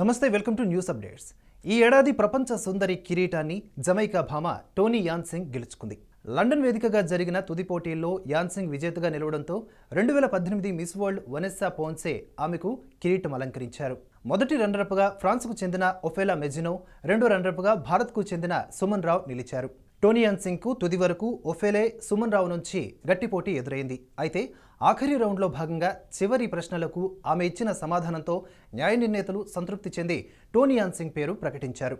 నమస్తే welcome to news updates ఈ ఏడాది ప్రపంచ సుందరి కిరీటాన్ని జమైకా భామ టోనీ యాన్సింగ్ గెలుచుకుంది లండన్ వేదికగా జరిగిన తుది పోటీల్లో యాన్సింగ్ విజేతగా నిలవడంతో రెండు వేల పద్దెనిమిది మిస్ వరల్డ్ వనెస్సా పోన్సే ఆమెకు కిరీటం అలంకరించారు మొదటి రన్నరప్గా ఫ్రాన్స్కు చెందిన ఒఫేలా మెజినో రెండో రన్నరప్గా భారత్కు చెందిన సుమన్ రావు నిలిచారు టోనీ తుది వరకు ఒఫేలే సుమన్ రావు నుంచి గట్టి పోటీ ఎదురైంది అయితే ఆఖరి రౌండ్లో భాగంగా చివరి ప్రశ్నలకు ఆమె ఇచ్చిన సమాధానంతో న్యాయ నిర్ణేతలు సంతృప్తి చెంది టోనీ యాన్సింగ్ పేరు ప్రకటించారు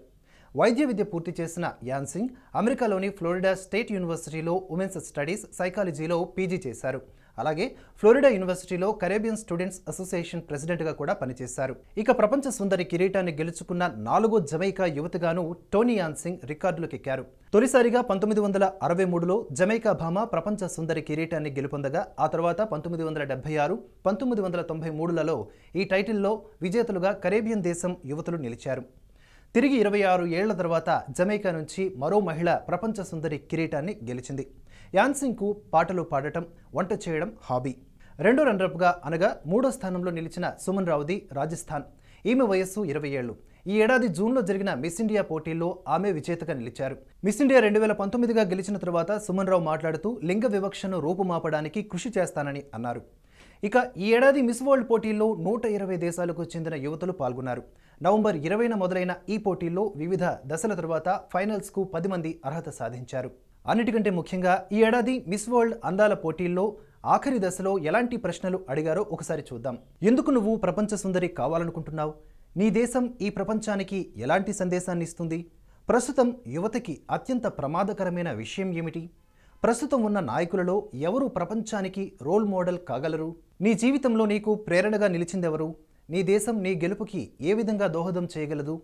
వైద్య విద్య పూర్తి చేసిన యాన్సింగ్ అమెరికాలోని ఫ్లోరిడా స్టేట్ యూనివర్సిటీలో ఉమెన్స్ స్టడీస్ సైకాలజీలో పీజీ చేశారు అలాగే ఫ్లోరిడా యూనివర్సిటీలో కరేబియన్ స్టూడెంట్స్ అసోసియేషన్ ప్రెసిడెంట్గా కూడా పనిచేశారు ఇక ప్రపంచ సుందరి కిరీటాన్ని గెలుచుకున్న నాలుగో జమైకా యువతగాను టోనీయాన్ సింగ్ రికార్డులకెక్కారు తొలిసారిగా పంతొమ్మిది వందల అరవై మూడులో జమైకా భామ ప్రపంచ సుందరి కిరీటాన్ని గెలుపొందగా ఆ తర్వాత పంతొమ్మిది వందల డెబ్బై ఆరు పంతొమ్మిది వందల తొంభై మూడులలో ఈ టైటిల్లో విజేతలుగా కరేబియన్ దేశం యువతులు నిలిచారు తిరిగి ఇరవై ఆరు ఏళ్ల తర్వాత జమైకా నుంచి మరో మహిళ ప్రపంచ సుందరి కిరీటాన్ని గెలిచింది యాన్సింగ్కు పాటలు పాడటం వంట చేయడం హాబీ రెండో రన్నర్అప్గా అనగా మూడో స్థానంలో నిలిచిన సుమన్ రావుది రాజస్థాన్ ఈమె వయస్సు ఇరవై ఏళ్ళు ఈ ఏడాది జూన్లో జరిగిన మిస్ ఇండియా పోటీల్లో ఆమె విజేతగా నిలిచారు మిస్ ఇండియా రెండు వేల పంతొమ్మిదిగా గెలిచిన తర్వాత సుమన్ రావు మాట్లాడుతూ లింగ వివక్షను రూపుమాపడానికి కృషి చేస్తానని అన్నారు ఇక ఈ ఏడాది మిస్ వరల్డ్ పోటీల్లో నూట ఇరవై దేశాలకు చెందిన యువతలు పాల్గొన్నారు నవంబర్ ఇరవైన మొదలైన ఈ పోటీల్లో వివిధ దశల తర్వాత ఫైనల్స్కు పది మంది అర్హత సాధించారు అన్నిటికంటే ముఖ్యంగా ఈ ఏడాది మిస్ వరల్డ్ అందాల పోటీల్లో ఆఖరి దశలో ఎలాంటి ప్రశ్నలు అడిగారో ఒకసారి చూద్దాం ఎందుకు నువ్వు ప్రపంచ సుందరి కావాలనుకుంటున్నావు నీ దేశం ఈ ప్రపంచానికి ఎలాంటి సందేశాన్ని ఇస్తుంది ప్రస్తుతం యువతకి అత్యంత ప్రమాదకరమైన విషయం ఏమిటి ప్రస్తుతం ఉన్న నాయకులలో ఎవరు ప్రపంచానికి రోల్ మోడల్ కాగలరు నీ జీవితంలో నీకు ప్రేరణగా నిలిచిందెవరు నీ దేశం నీ గెలుపుకి ఏ విధంగా దోహదం చేయగలదు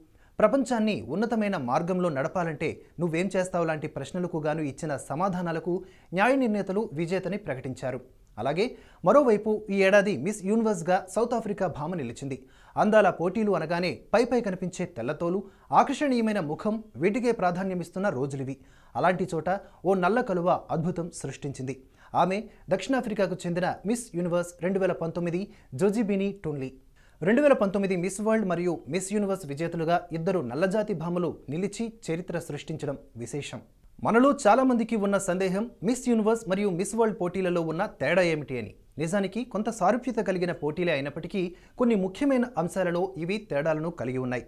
ప్రపంచాన్ని ఉన్నతమైన మార్గంలో నడపాలంటే నువ్వేం చేస్తావు లాంటి ప్రశ్నలకు గాను ఇచ్చిన సమాధానాలకు న్యాయ నిర్ణేతలు విజేతని ప్రకటించారు అలాగే మరోవైపు ఈ ఏడాది మిస్ యూనివర్స్గా సౌత్ ఆఫ్రికా భామ నిలిచింది అందాల పోటీలు అనగానే పైపై కనిపించే తెల్లతోలు ఆకర్షణీయమైన ముఖం వీటికే ప్రాధాన్యమిస్తున్న రోజులివి అలాంటి చోట ఓ నల్ల కలువ అద్భుతం సృష్టించింది ఆమె దక్షిణాఫ్రికాకు చెందిన మిస్ యూనివర్స్ రెండు వేల పంతొమ్మిది జోజిబిని టోన్లీ రెండు వేల పంతొమ్మిది మిస్ వరల్డ్ మరియు మిస్ యూనివర్స్ విజేతలుగా ఇద్దరు నల్లజాతి భామలు నిలిచి చరిత్ర సృష్టించడం విశేషం మనలో చాలామందికి ఉన్న సందేహం మిస్ యూనివర్స్ మరియు మిస్ వరల్డ్ పోటీలలో ఉన్న తేడా ఏమిటి అని నిజానికి కొంత సారూప్యత కలిగిన పోటీలే అయినప్పటికీ కొన్ని ముఖ్యమైన అంశాలలో ఇవి తేడాలను కలిగి ఉన్నాయి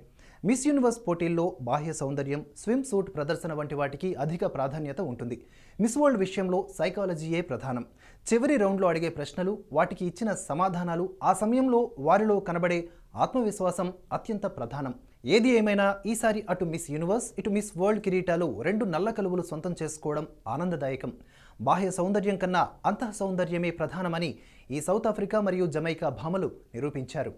మిస్ యూనివర్స్ పోటీల్లో బాహ్య సౌందర్యం స్విమ్ సూట్ ప్రదర్శన వంటి వాటికి అధిక ప్రాధాన్యత ఉంటుంది మిస్ వరల్డ్ విషయంలో సైకాలజీయే ప్రధానం చివరి రౌండ్లో అడిగే ప్రశ్నలు వాటికి ఇచ్చిన సమాధానాలు ఆ సమయంలో వారిలో కనబడే ఆత్మవిశ్వాసం అత్యంత ప్రధానం ఏది ఏమైనా ఈసారి అటు మిస్ యూనివర్స్ ఇటు మిస్ వరల్డ్ కిరీటాలు రెండు నల్ల కలువులు సొంతం చేసుకోవడం ఆనందదాయకం బాహ్య సౌందర్యం కన్నా అంతః సౌందర్యమే ప్రధానమని ఈ సౌత్ ఆఫ్రికా మరియు జమైకా భామలు నిరూపించారు